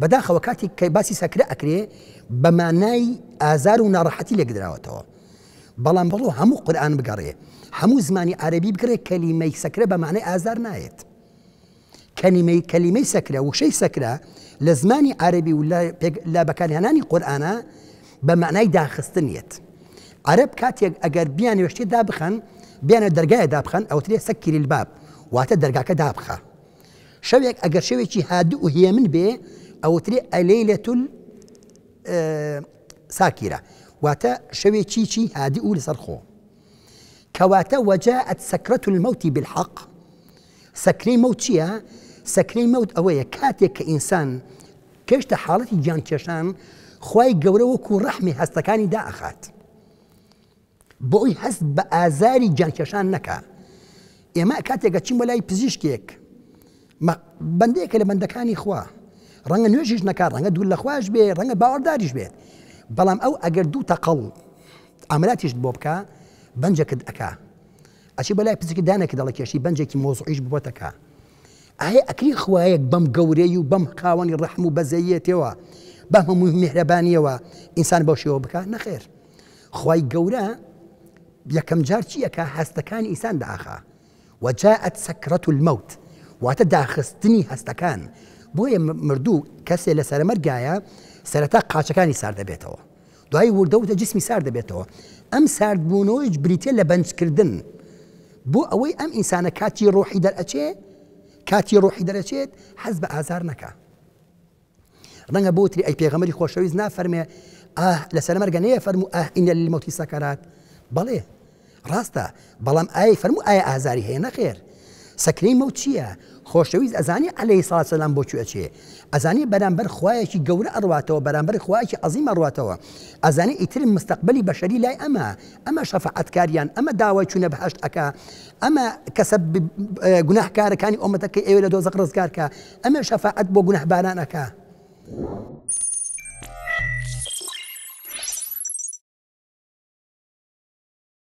بەداخەوە کاتی کە باسی سەکرە ئەکرێ بەمانای ئازار و ناڕەحەتی لێگدراوەتەوە بەڵام بەڵۆ هەموو قورآان بگەڕێ هەموو زمانی عربی بکرێت کەلیمەی سەکرە بەمانای ئازار نایەت کەلیمەی کەلیمەی سەکرە وشەی سەکرە لە زمانی عربی و لە بەکارهێنانی قورآانە بەمانای داخستنیت عرب کاتێک ئەگەر بیان وشتی دابخەن بیانە دەرگایە دابخەن ئەوترێ سەکیریل باب واتە دەرگاکە دابخە شەوێک ئەگەر شەوێکی هادو و هێمن بێ ئەوترێ ئەلەیلەتون ساکیرە واتە شەوێ چیچی هادی و لەسەرخۆ کەواتە وەجا ئەت سەکرەت المەوتی بالحق سەکرەی مەوت چییە؟ سەکرەی مەوت ئەوەیە کاتێک کە ئینسان کەشتە حاڵەتی گیان کێشان خی گەورە وەکو ڕەحمی هەستەکانی داخات. بۆ ئەوی هەست بە ئازاری گیانکێشان نەکە. ئێمە کاتێکە چین بە لای پزیشکێک بەندێکە لە بەندەکانی خوا. ڕەنگە نوێژیش نکات ڕەنگە دوور لە خوۆش بێ ڕەنگە باوەڕداریش بێت بەڵام ئەو ئەگەر دوو تەقڵ ئامراتیش بۆ بکە بەنجەکرد ئەکا ئەچی بەلای پزیکی دانێکی دەڵە کێشی بەنجێکی مۆزعیش بۆتەکە ئایا ئەکری خوایەک بەم گەورەی و بەم خاوەنی ڕەحم و بەزەیەتەوە بە هەمووی میهرەبانیەوە ئینسان بەشەوە بکە نەخێر خی گەورە یەکەم جار چیەکە هەستەکانی ئیسان داخە وجاءت سەکرەت المەوت واتە داخستنی هەستەکان بۆیە مردوو کەسێ لە سەرمەرگایە سەرەتا قاچەکانی سار دەبێتەوە دوای وردەوتە جسمی سار دەبێتەوە ئەم ساردبوونەوەی بریتە لە بەنجکردن بۆ ئەوەی ئەم ئینسانە کاتی ڕۆحی دەرئەچێ کاتی ڕۆحی دەرەچێت حەز بە ئازار نەکە ڕەنگە بۆتری ئەی پێغەمەری خۆشەویست نافەرمێ لە سەرمەرگەنەیە فەرمو ئاهینە لمەوتی سەکەات بەڵێ ڕاستە بەڵام ئای فەرمو ئایا ئازاری هەیە نەخێر سەکرەی مە چییە؟ خۆشەویست ئەزانی ئەلەی ساسەلام بۆ چێ ئەزانی بەرامبەر خوایەکی گەورە ئەڕاتەوە بەرامبەر خوایکی عزیمە ڕاتەوە ئەزانی ئیتر مستقبلی بەشەری لای ئەمە ئەمە شەفعاتکاریان ئەمە داوای چوونە بەهشت ئەکا ئەمە کەسە گوناهکارەکانی ئۆمەتەکە ئێوە لە دۆزەق ڕزگارکە ئەمە شەفعات بۆ گوناهبارانەکە.